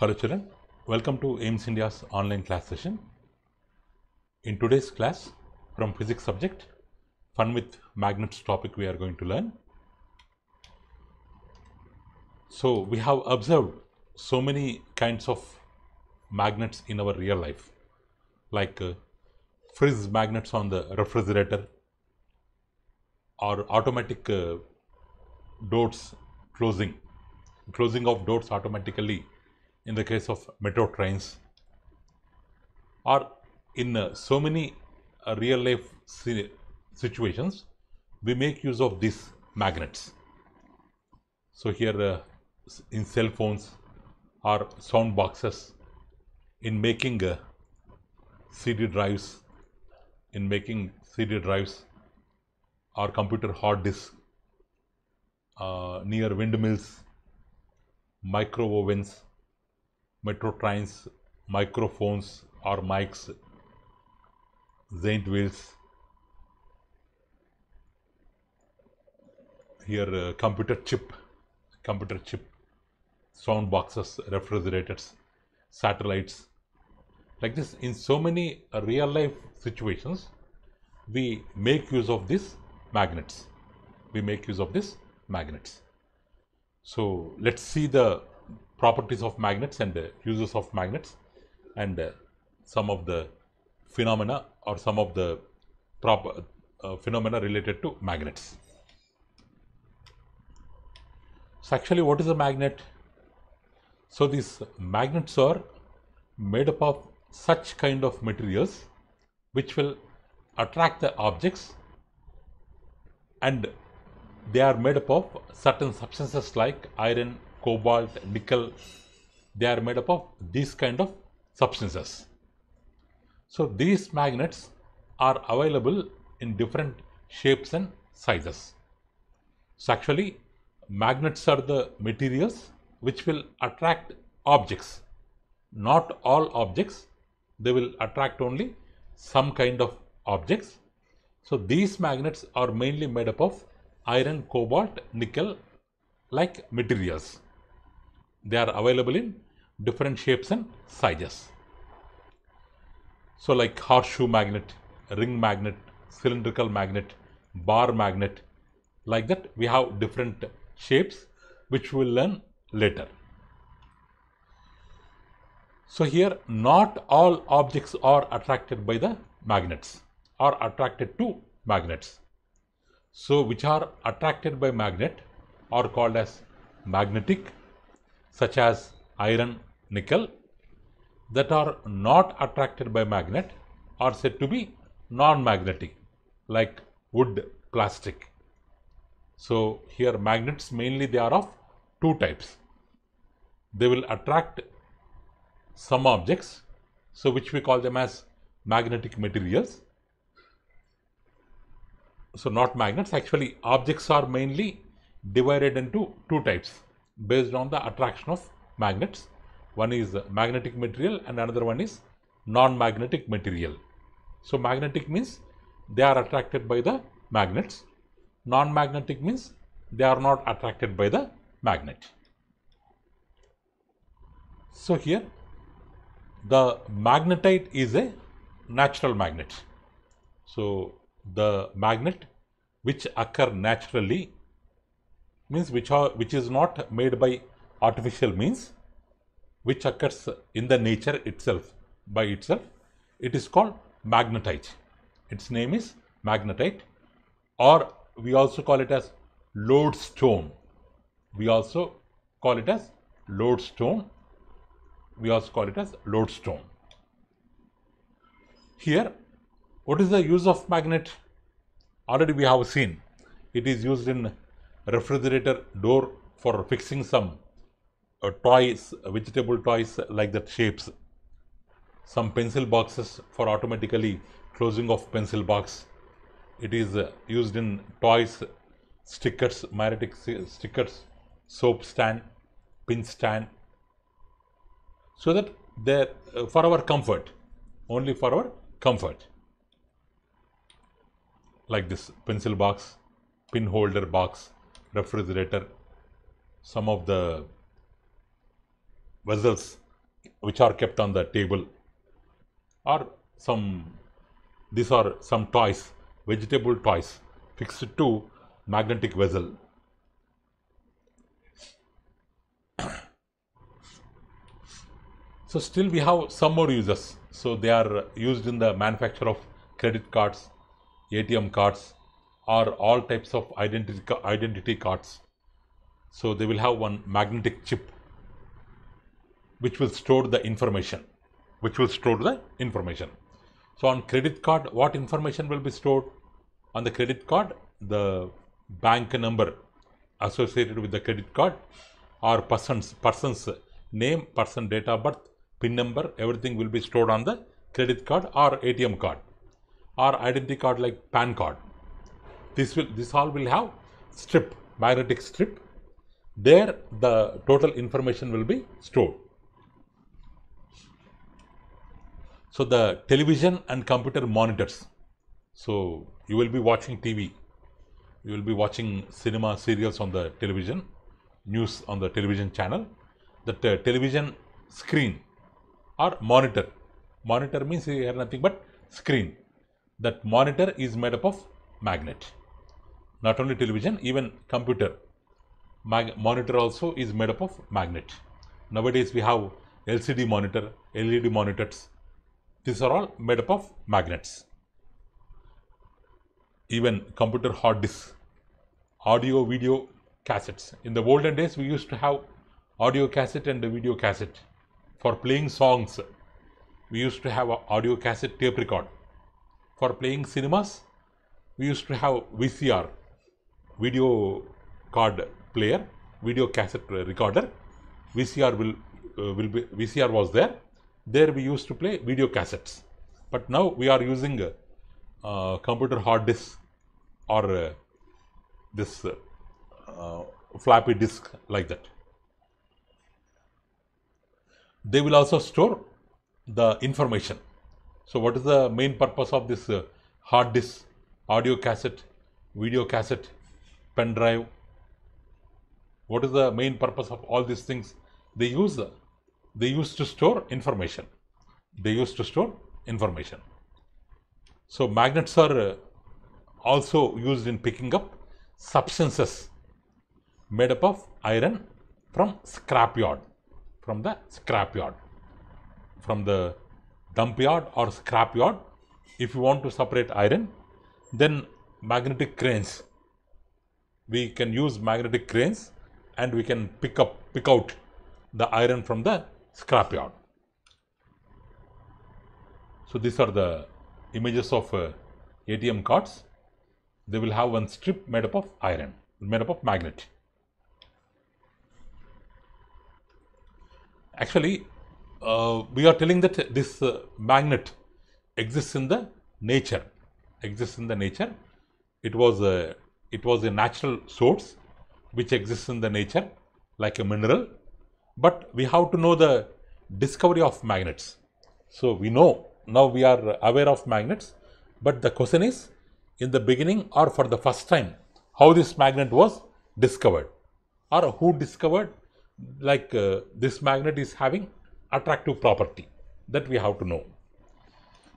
Hello children, welcome to AIMS India's online class session. In today's class from physics subject, fun with magnets topic we are going to learn. So, we have observed so many kinds of magnets in our real life like uh, frizz magnets on the refrigerator or automatic uh, doors closing. Closing of doors automatically in the case of metro trains or in uh, so many uh, real life situations, we make use of these magnets. So, here uh, in cell phones or sound boxes, in making uh, CD drives, in making CD drives or computer hard disk, uh, near windmills, micro ovens, metro trains, microphones or mics, Zaint wheels, here uh, computer chip, computer chip, sound boxes, refrigerators, satellites, like this in so many uh, real life situations, we make use of these magnets. We make use of these magnets. So, let us see the properties of magnets and the uh, uses of magnets and uh, some of the phenomena or some of the uh, phenomena related to magnets. So, actually what is a magnet? So, these magnets are made up of such kind of materials which will attract the objects and they are made up of certain substances like iron, cobalt, nickel, they are made up of these kind of substances. So, these magnets are available in different shapes and sizes. So, actually magnets are the materials which will attract objects. Not all objects, they will attract only some kind of objects. So, these magnets are mainly made up of iron, cobalt, nickel like materials. They are available in different shapes and sizes. So like horseshoe magnet, ring magnet, cylindrical magnet, bar magnet, like that we have different shapes which we will learn later. So here not all objects are attracted by the magnets or attracted to magnets. So which are attracted by magnet are called as magnetic such as iron, nickel that are not attracted by magnet are said to be non-magnetic like wood, plastic. So, here magnets mainly they are of two types. They will attract some objects, so which we call them as magnetic materials. So, not magnets actually objects are mainly divided into two types based on the attraction of magnets. One is magnetic material and another one is non-magnetic material. So, magnetic means they are attracted by the magnets. Non-magnetic means they are not attracted by the magnet. So, here the magnetite is a natural magnet. So, the magnet which occur naturally means which are which is not made by artificial means which occurs in the nature itself by itself it is called magnetite its name is magnetite or we also call it as lodestone we also call it as lodestone we also call it as lodestone here what is the use of magnet already we have seen it is used in refrigerator door for fixing some uh, toys, vegetable toys like that shapes. Some pencil boxes for automatically closing of pencil box. It is uh, used in toys, stickers, magnetic stickers, soap stand, pin stand. So that there uh, for our comfort, only for our comfort. Like this pencil box, pin holder box, refrigerator, some of the vessels which are kept on the table or some, these are some toys, vegetable toys fixed to magnetic vessel. So still we have some more uses. So they are used in the manufacture of credit cards, ATM cards, are all types of identity, identity cards. So they will have one magnetic chip which will store the information, which will store the information. So on credit card, what information will be stored? On the credit card, the bank number associated with the credit card or person's, person's name, person date of birth, PIN number, everything will be stored on the credit card or ATM card or identity card like PAN card this will this all will have strip magnetic strip there the total information will be stored so the television and computer monitors so you will be watching tv you will be watching cinema serials on the television news on the television channel the te television screen or monitor monitor means you have nothing but screen that monitor is made up of magnet not only television, even computer monitor also is made up of magnet. Nowadays we have LCD monitor, LED monitors. These are all made up of magnets. Even computer hard disk, audio, video cassettes. In the olden days, we used to have audio cassette and video cassette for playing songs. We used to have audio cassette tape record. For playing cinemas, we used to have VCR, video card player, video cassette recorder. VCR will uh, will be VCR was there. There we used to play video cassettes, but now we are using uh, computer hard disk or uh, this uh, uh, floppy disk like that. They will also store the information. So, what is the main purpose of this hard disk, audio cassette, video cassette pen drive. What is the main purpose of all these things? They use they use to store information. They use to store information. So magnets are uh, also used in picking up substances made up of iron from scrapyard, from the scrapyard, from the dump yard or scrapyard. If you want to separate iron, then magnetic cranes we can use magnetic cranes and we can pick up, pick out the iron from the scrapyard. So these are the images of uh, ATM cards. They will have one strip made up of iron, made up of magnet. Actually, uh, we are telling that this uh, magnet exists in the nature, exists in the nature. It was uh, it was a natural source which exists in the nature like a mineral, but we have to know the discovery of magnets. So, we know now we are aware of magnets, but the question is in the beginning or for the first time how this magnet was discovered or who discovered like uh, this magnet is having attractive property that we have to know.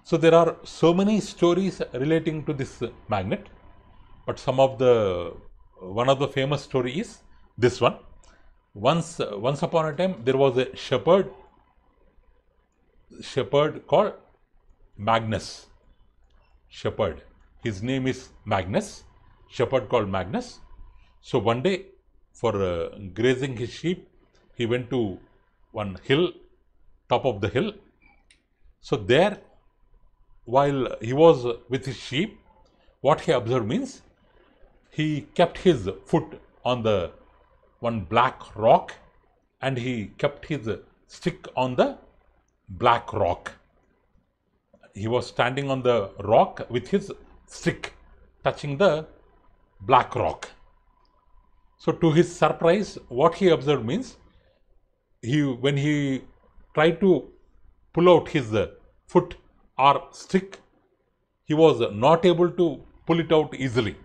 So, there are so many stories relating to this magnet but some of the uh, one of the famous story is this one. Once uh, once upon a time there was a shepherd shepherd called Magnus. Shepherd. His name is Magnus. Shepherd called Magnus. So one day for uh, grazing his sheep, he went to one hill, top of the hill. So there, while he was with his sheep, what he observed means he kept his foot on the one black rock and he kept his stick on the black rock. He was standing on the rock with his stick touching the black rock. So to his surprise, what he observed means he when he tried to pull out his foot or stick, he was not able to pull it out easily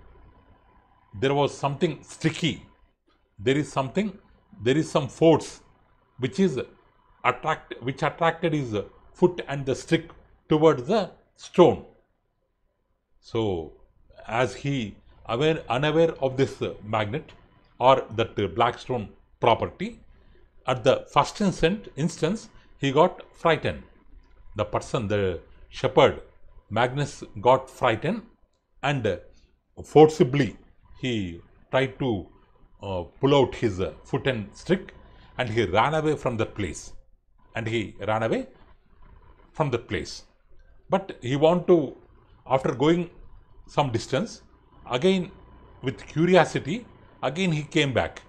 there was something sticky. There is something, there is some force which is attract, which attracted his foot and the stick towards the stone. So, as he aware, unaware of this magnet or that black stone property, at the first instant, instance, he got frightened. The person, the shepherd, Magnus got frightened and forcibly he tried to uh, pull out his uh, foot and stick and he ran away from that place. And he ran away from that place. But he want to, after going some distance, again with curiosity, again he came back.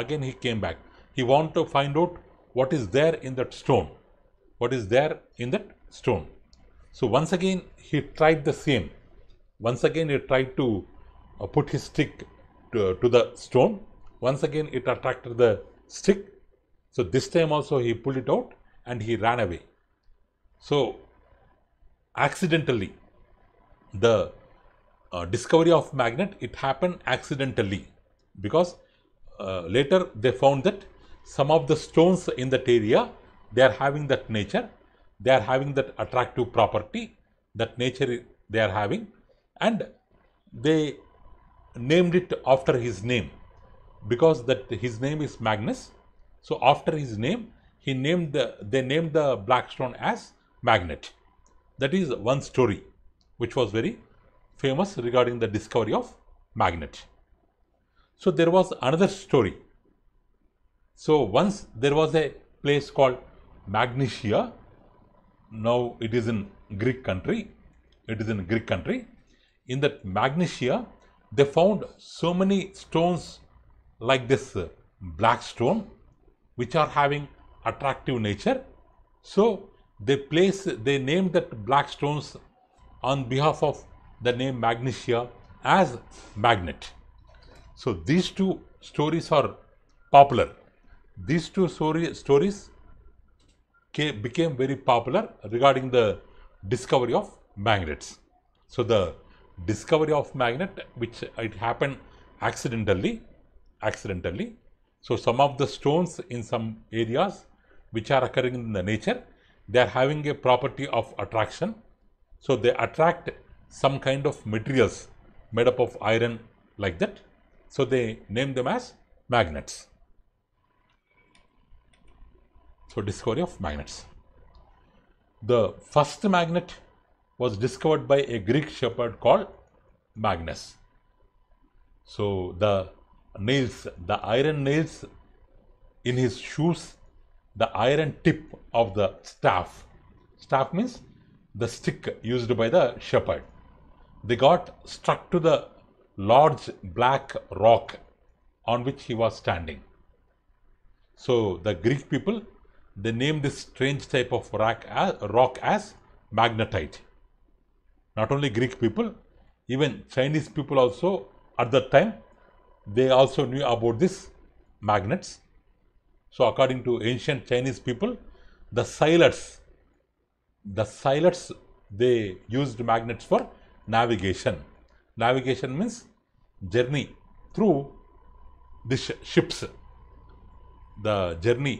Again he came back. He want to find out what is there in that stone. What is there in that stone. So once again he tried the same. Once again he tried to uh, put his stick to, uh, to the stone. Once again, it attracted the stick. So this time also he pulled it out and he ran away. So accidentally, the uh, discovery of magnet, it happened accidentally because uh, later they found that some of the stones in that area, they are having that nature, they are having that attractive property, that nature they are having and they named it after his name because that his name is Magnus. So after his name, he named the, they named the black stone as magnet. That is one story which was very famous regarding the discovery of magnet. So there was another story. So once there was a place called Magnesia. Now it is in Greek country. It is in Greek country. In that Magnesia, they found so many stones like this uh, black stone which are having attractive nature. So they place, they named that black stones on behalf of the name Magnesia as magnet. So these two stories are popular. These two story, stories became very popular regarding the discovery of magnets. So the discovery of magnet which it happened accidentally accidentally so some of the stones in some areas which are occurring in the nature they are having a property of attraction so they attract some kind of materials made up of iron like that so they name them as magnets so discovery of magnets the first magnet was discovered by a Greek shepherd called Magnus. So the nails, the iron nails in his shoes, the iron tip of the staff. Staff means the stick used by the shepherd. They got struck to the large black rock on which he was standing. So the Greek people, they named this strange type of rock as, rock as magnetite not only Greek people, even Chinese people also at that time, they also knew about these magnets. So, according to ancient Chinese people, the sailors, the sailors, they used magnets for navigation. Navigation means journey through the sh ships, the journey,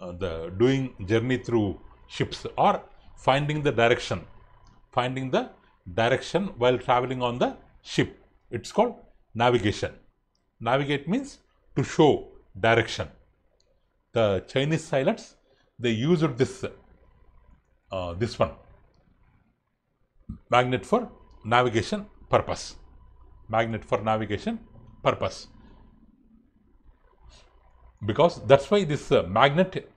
uh, the doing journey through ships or finding the direction, finding the direction while traveling on the ship. It's called navigation. Navigate means to show direction. The Chinese pilots, they used this, uh, this one, magnet for navigation purpose. Magnet for navigation purpose. Because that's why this uh, magnet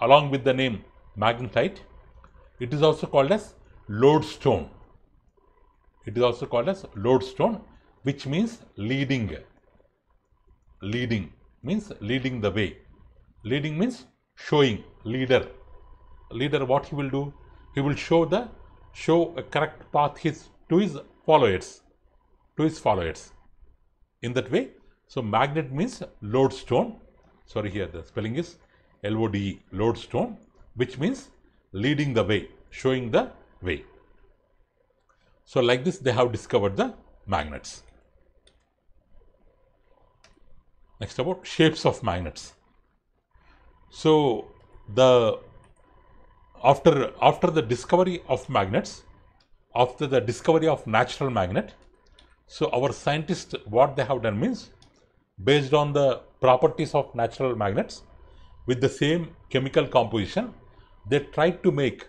along with the name magnetite, it is also called as lodestone. It is also called as lodestone, which means leading. Leading means leading the way. Leading means showing, leader. Leader, what he will do? He will show the show a correct path his to his followers, to his followers. In that way, so magnet means lodestone. Sorry, here the spelling is L O D E, lodestone, which means leading the way, showing the way. So, like this they have discovered the magnets. Next about shapes of magnets. So, the after after the discovery of magnets, after the discovery of natural magnet, so our scientists what they have done means based on the properties of natural magnets with the same chemical composition, they tried to make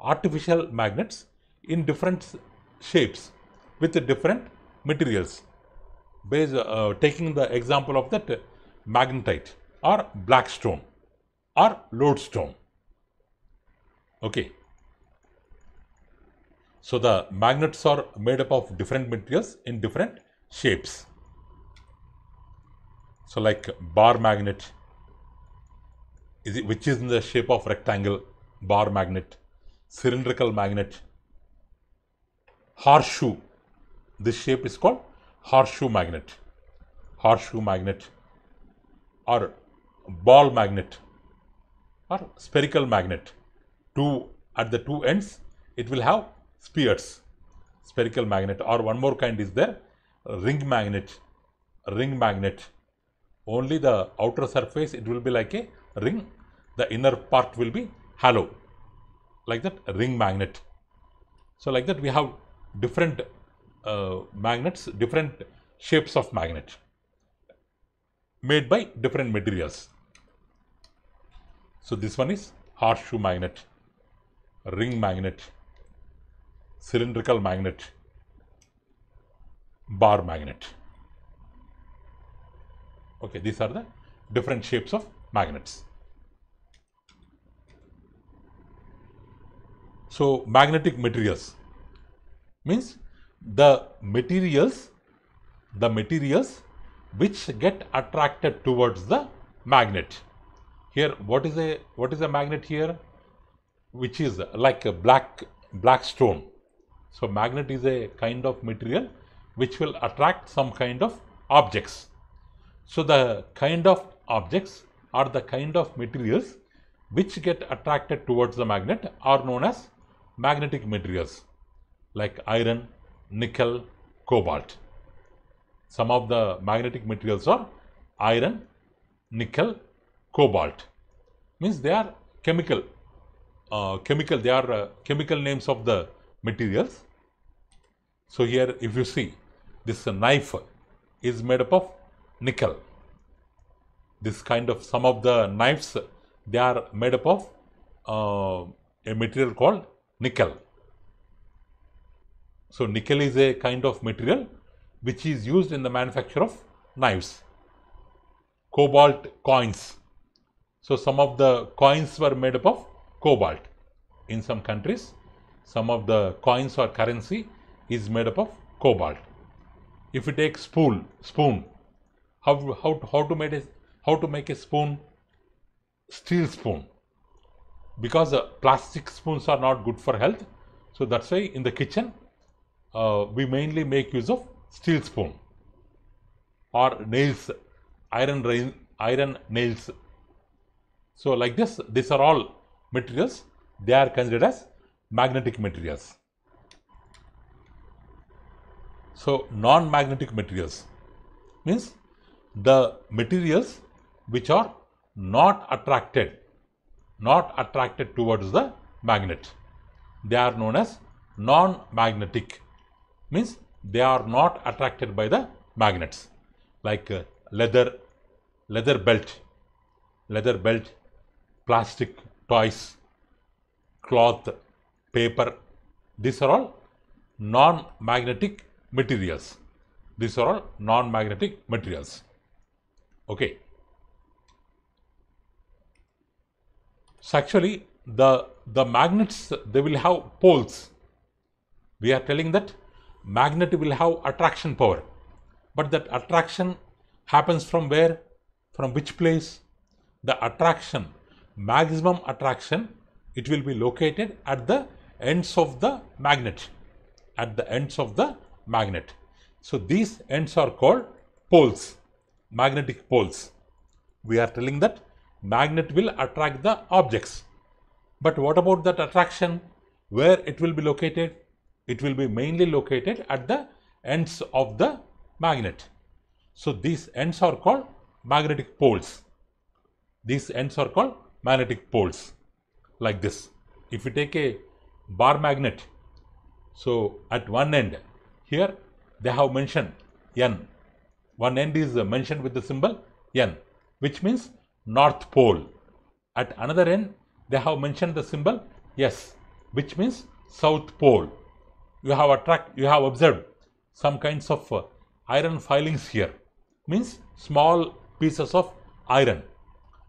artificial magnets in different shapes with different materials based uh, taking the example of that magnetite or black stone or lodestone okay so the magnets are made up of different materials in different shapes so like bar magnet is it, which is in the shape of rectangle bar magnet cylindrical magnet horseshoe. This shape is called horseshoe magnet, horseshoe magnet or ball magnet or spherical magnet. Two at the two ends it will have spears. spherical magnet or one more kind is there ring magnet, ring magnet. Only the outer surface it will be like a ring, the inner part will be hollow like that ring magnet. So like that we have different uh, magnets, different shapes of magnet made by different materials. So, this one is horseshoe magnet, ring magnet, cylindrical magnet, bar magnet. Okay, these are the different shapes of magnets. So, magnetic materials means the materials, the materials which get attracted towards the magnet. Here, what is a what is a magnet here? Which is like a black black stone. So, magnet is a kind of material which will attract some kind of objects. So, the kind of objects are the kind of materials which get attracted towards the magnet are known as magnetic materials like iron, nickel, cobalt. Some of the magnetic materials are iron, nickel, cobalt. Means they are chemical, uh, chemical, they are uh, chemical names of the materials. So here if you see this knife is made up of nickel. This kind of some of the knives they are made up of uh, a material called nickel. So, nickel is a kind of material which is used in the manufacture of knives, cobalt coins. So, some of the coins were made up of cobalt. In some countries, some of the coins or currency is made up of cobalt. If you take spool, spoon, how, how, how, to make a, how to make a spoon? Steel spoon. Because uh, plastic spoons are not good for health. So, that is why in the kitchen uh, we mainly make use of steel spoon or nails, iron, rain, iron nails. So, like this, these are all materials, they are considered as magnetic materials. So, non-magnetic materials means the materials which are not attracted, not attracted towards the magnet. They are known as non-magnetic means they are not attracted by the magnets like uh, leather, leather belt, leather belt, plastic toys, cloth, paper. These are all non-magnetic materials. These are all non-magnetic materials. Okay. So actually the, the magnets, they will have poles. We are telling that magnet will have attraction power. But that attraction happens from where? From which place? The attraction, maximum attraction, it will be located at the ends of the magnet. At the ends of the magnet. So these ends are called poles, magnetic poles. We are telling that magnet will attract the objects. But what about that attraction? Where it will be located? it will be mainly located at the ends of the magnet. So, these ends are called magnetic poles. These ends are called magnetic poles like this. If we take a bar magnet, so at one end here they have mentioned N. One end is mentioned with the symbol N which means north pole. At another end they have mentioned the symbol S which means south pole you have attract, you have observed some kinds of uh, iron filings here, means small pieces of iron.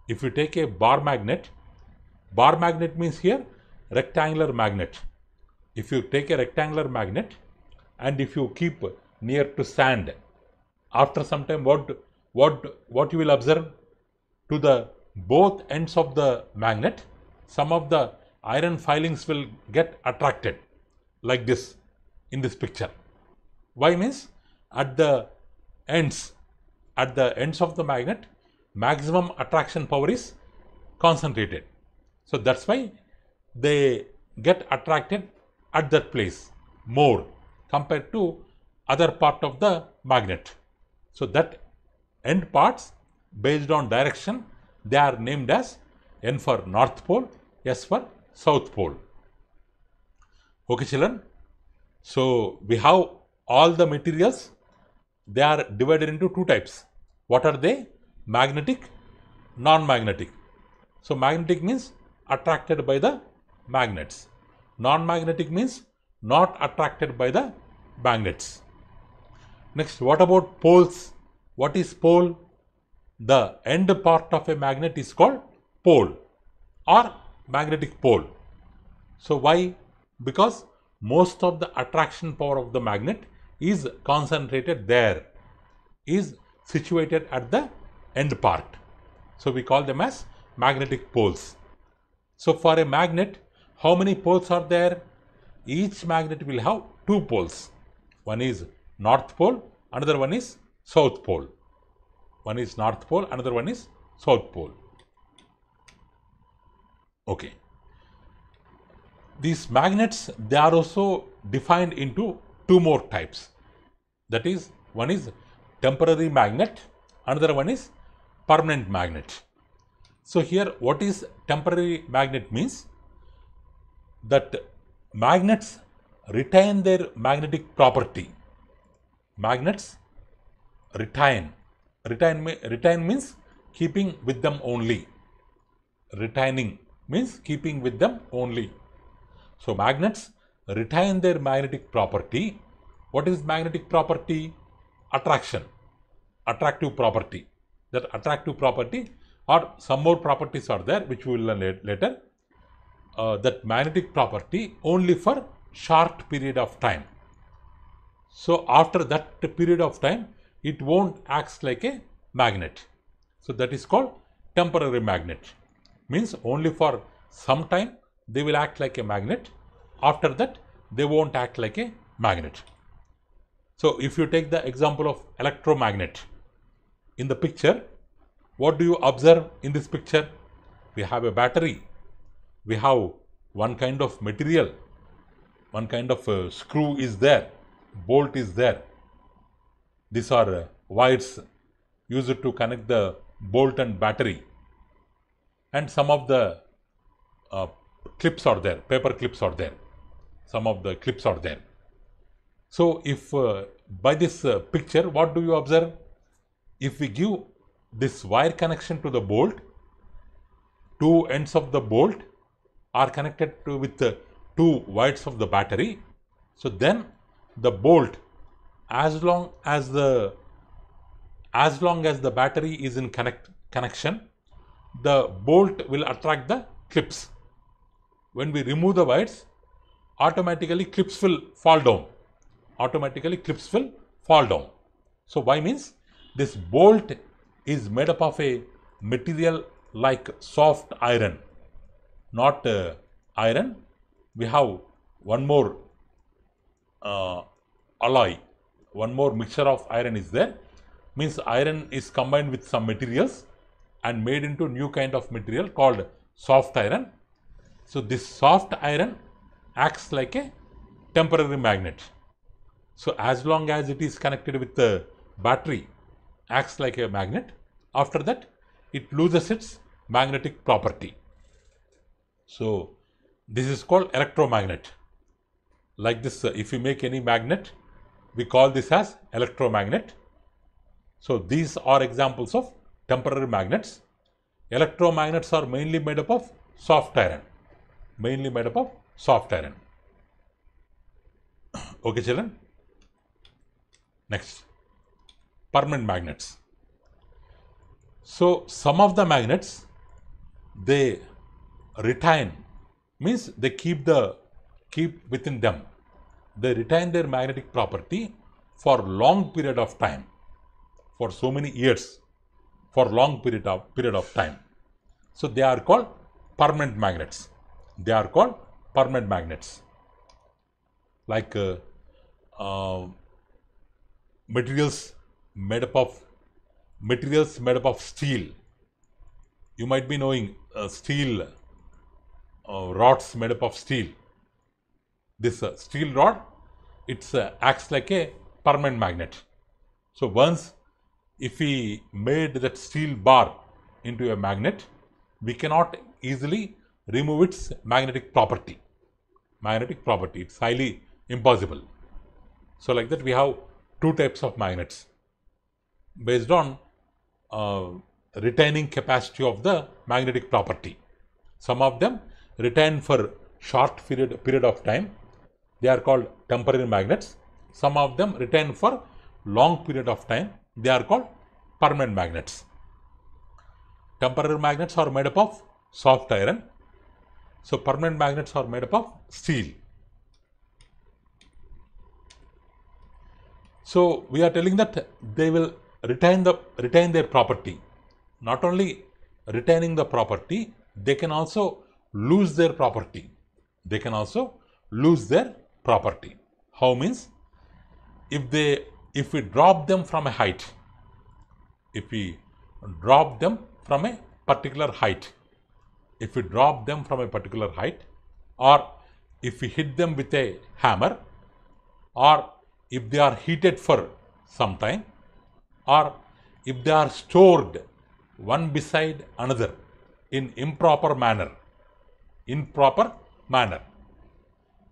If you take a bar magnet, bar magnet means here rectangular magnet. If you take a rectangular magnet and if you keep near to sand, after some time what, what, what you will observe? To the both ends of the magnet, some of the iron filings will get attracted like this in this picture. Y means at the ends, at the ends of the magnet, maximum attraction power is concentrated. So that's why they get attracted at that place more compared to other part of the magnet. So that end parts based on direction they are named as N for North Pole, S for South Pole. Okay children, so, we have all the materials, they are divided into two types. What are they? Magnetic, non-magnetic. So, magnetic means attracted by the magnets. Non-magnetic means not attracted by the magnets. Next, what about poles? What is pole? The end part of a magnet is called pole or magnetic pole. So, why? Because most of the attraction power of the magnet is concentrated there, is situated at the end part. So, we call them as magnetic poles. So, for a magnet, how many poles are there? Each magnet will have two poles. One is north pole, another one is south pole. One is north pole, another one is south pole. Okay these magnets they are also defined into two more types that is one is temporary magnet another one is permanent magnet so here what is temporary magnet means that magnets retain their magnetic property magnets retain retain retain means keeping with them only retaining means keeping with them only so magnets retain their magnetic property. What is magnetic property? Attraction, attractive property. That attractive property or some more properties are there which we will learn later. Uh, that magnetic property only for short period of time. So after that period of time, it won't act like a magnet. So that is called temporary magnet. Means only for some time they will act like a magnet. After that, they won't act like a magnet. So, if you take the example of electromagnet in the picture, what do you observe in this picture? We have a battery, we have one kind of material, one kind of uh, screw is there, bolt is there. These are uh, wires used to connect the bolt and battery and some of the uh, clips are there, paper clips are there, some of the clips are there. So, if uh, by this uh, picture, what do you observe? If we give this wire connection to the bolt, two ends of the bolt are connected to, with the two wires of the battery. So, then the bolt as long as the as long as the battery is in connect connection the bolt will attract the clips when we remove the wires, automatically clips will fall down. Automatically clips will fall down. So, why means this bolt is made up of a material like soft iron, not uh, iron. We have one more uh, alloy, one more mixture of iron is there. Means iron is combined with some materials and made into new kind of material called soft iron so, this soft iron acts like a temporary magnet. So, as long as it is connected with the battery acts like a magnet, after that it loses its magnetic property. So, this is called electromagnet. Like this, if you make any magnet, we call this as electromagnet. So, these are examples of temporary magnets. Electromagnets are mainly made up of soft iron mainly made up of soft iron. okay, children. Next, permanent magnets. So, some of the magnets, they retain, means they keep the, keep within them. They retain their magnetic property for long period of time, for so many years, for long period of, period of time. So, they are called permanent magnets they are called permanent magnets. Like uh, uh, materials made up of materials made up of steel. You might be knowing uh, steel uh, rods made up of steel. This uh, steel rod, it uh, acts like a permanent magnet. So once if we made that steel bar into a magnet, we cannot easily remove its magnetic property. Magnetic property, it's highly impossible. So like that we have two types of magnets based on uh, retaining capacity of the magnetic property. Some of them retain for short period, period of time. They are called temporary magnets. Some of them retain for long period of time. They are called permanent magnets. Temporary magnets are made up of soft iron so, permanent magnets are made up of steel. So, we are telling that they will retain the retain their property. Not only retaining the property, they can also lose their property. They can also lose their property. How means if they if we drop them from a height, if we drop them from a particular height, if we drop them from a particular height or if we hit them with a hammer or if they are heated for some time or if they are stored one beside another in improper manner improper manner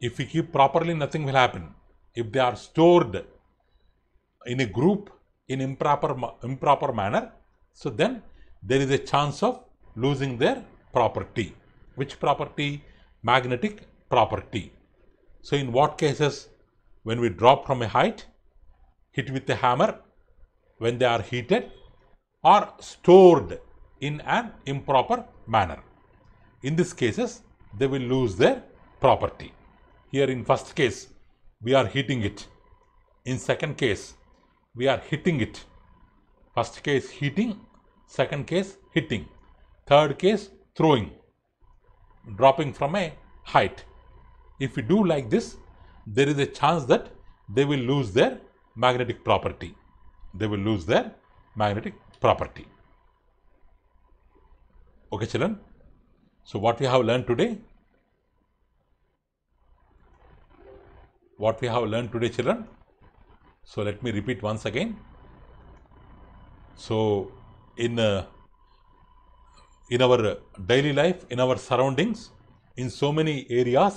if we keep properly nothing will happen if they are stored in a group in improper improper manner so then there is a chance of losing their property. Which property? Magnetic property. So in what cases when we drop from a height, hit with a hammer, when they are heated or stored in an improper manner. In these cases, they will lose their property. Here in first case, we are heating it. In second case, we are hitting it. First case heating, second case hitting, third case throwing, dropping from a height. If we do like this, there is a chance that they will lose their magnetic property. They will lose their magnetic property. Okay, children. So, what we have learned today? What we have learned today, children? So, let me repeat once again. So, in uh, in our daily life, in our surroundings, in so many areas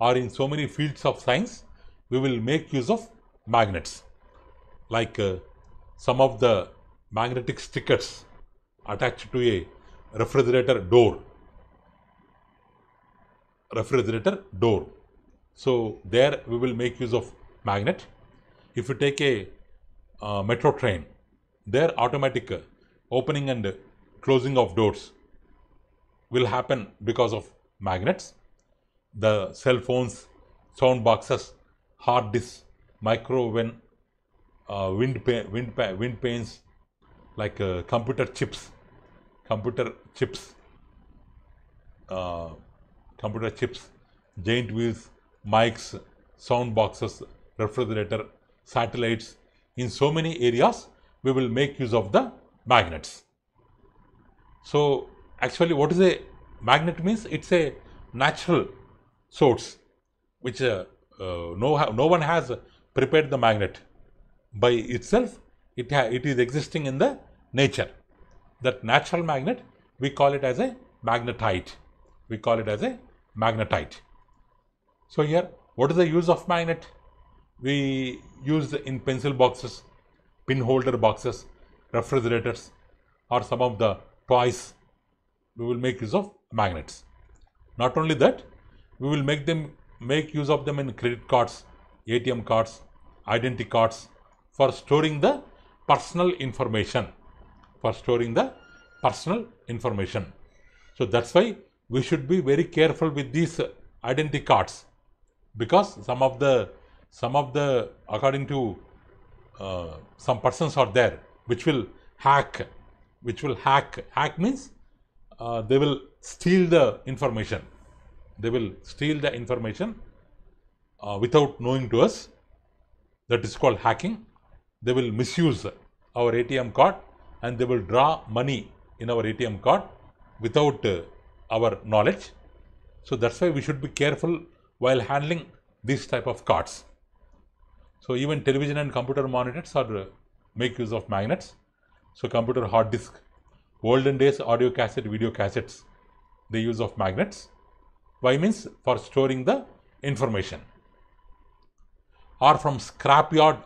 or in so many fields of science, we will make use of magnets. Like uh, some of the magnetic stickers attached to a refrigerator door. Refrigerator door. So, there we will make use of magnet. If you take a uh, metro train, there automatic uh, opening and closing of doors will happen because of magnets. The cell phones, sound boxes, hard disks, microwave, uh, wind, pa wind, pa wind panes, like uh, computer chips, computer chips, uh, computer chips, giant wheels, mics, sound boxes, refrigerator, satellites. In so many areas, we will make use of the magnets. So, actually what is a magnet means? It is a natural source which uh, uh, no, no one has prepared the magnet by itself. It, it is existing in the nature. That natural magnet we call it as a magnetite. We call it as a magnetite. So, here what is the use of magnet? We use in pencil boxes, pin holder boxes, refrigerators or some of the we will make use of magnets. Not only that, we will make them make use of them in credit cards, ATM cards, identity cards for storing the personal information, for storing the personal information. So that's why we should be very careful with these identity cards because some of the some of the according to uh, some persons are there which will hack which will hack. Hack means uh, they will steal the information. They will steal the information uh, without knowing to us. That is called hacking. They will misuse our ATM card and they will draw money in our ATM card without uh, our knowledge. So that's why we should be careful while handling these type of cards. So even television and computer monitors are uh, make use of magnets. So computer hard disk, olden days audio cassette, video cassettes, the use of magnets. Why means for storing the information. Or from scrapyard,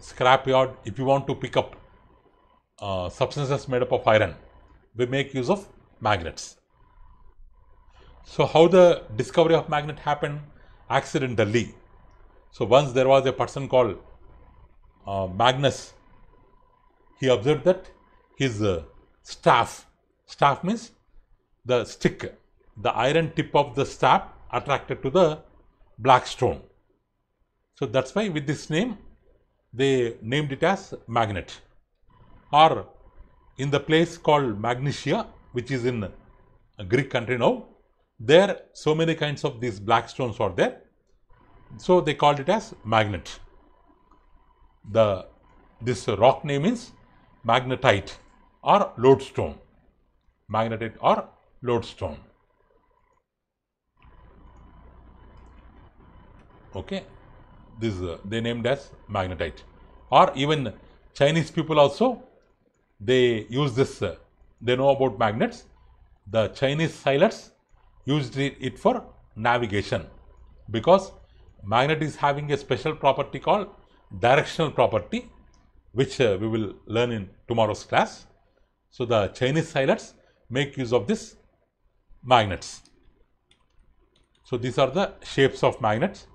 scrapyard if you want to pick up uh, substances made up of iron, we make use of magnets. So how the discovery of magnet happened? Accidentally. So once there was a person called uh, Magnus he observed that his uh, staff, staff means the stick, the iron tip of the staff attracted to the black stone. So that's why with this name they named it as magnet or in the place called Magnesia which is in Greek country now there so many kinds of these black stones are there. So they called it as magnet. The this rock name is magnetite or lodestone. Magnetite or lodestone. Okay, this uh, they named as magnetite, or even Chinese people also they use this. Uh, they know about magnets. The Chinese sailors used it, it for navigation because magnet is having a special property called directional property which uh, we will learn in tomorrow's class. So, the Chinese sailors make use of these magnets. So, these are the shapes of magnets.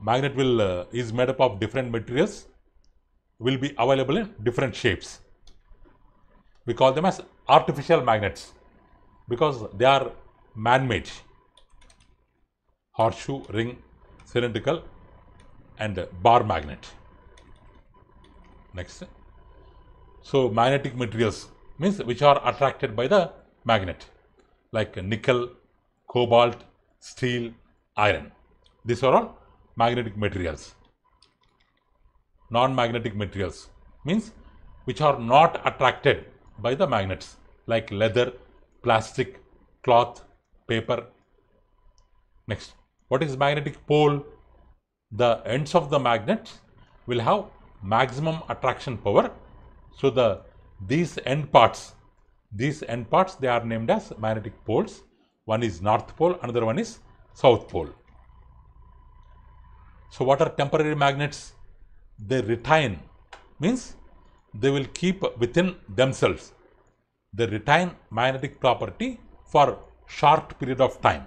Magnet will uh, is made up of different materials will be available in different shapes. We call them as artificial magnets because they are man-made. Horseshoe, ring, cylindrical and bar magnet. Next. So, magnetic materials means which are attracted by the magnet like nickel, cobalt, steel, iron. These are all magnetic materials. Non-magnetic materials means which are not attracted by the magnets like leather, plastic, cloth, paper. Next, what is magnetic pole? The ends of the magnet will have maximum attraction power. So, the these end parts, these end parts they are named as magnetic poles. One is north pole, another one is south pole. So, what are temporary magnets? They retain means they will keep within themselves. They retain magnetic property for short period of time.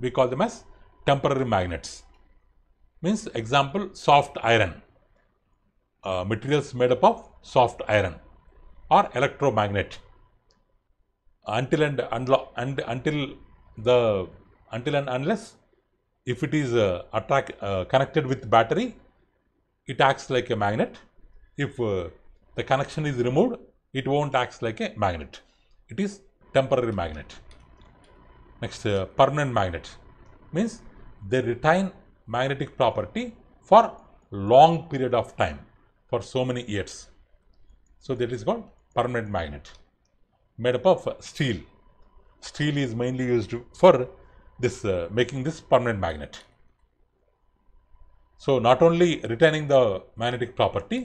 We call them as temporary magnets. Means example soft iron. Uh, materials made up of soft iron or electromagnet until and, and until the until and unless if it is uh, attract, uh, connected with battery it acts like a magnet if uh, the connection is removed it won't act like a magnet it is temporary magnet next uh, permanent magnet means they retain magnetic property for long period of time for so many years. So, that is called permanent magnet made up of steel. Steel is mainly used for this uh, making this permanent magnet. So, not only retaining the magnetic property,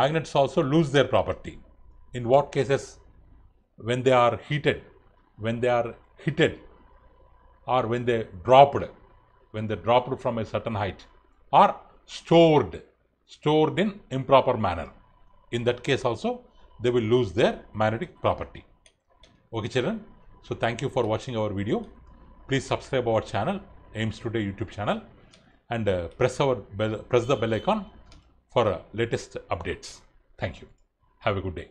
magnets also lose their property. In what cases? When they are heated, when they are heated or when they dropped, when they dropped from a certain height or stored stored in improper manner. In that case also, they will lose their magnetic property. Okay children, so thank you for watching our video. Please subscribe our channel, AIMS Today YouTube channel and uh, press, our bell, press the bell icon for uh, latest updates. Thank you. Have a good day.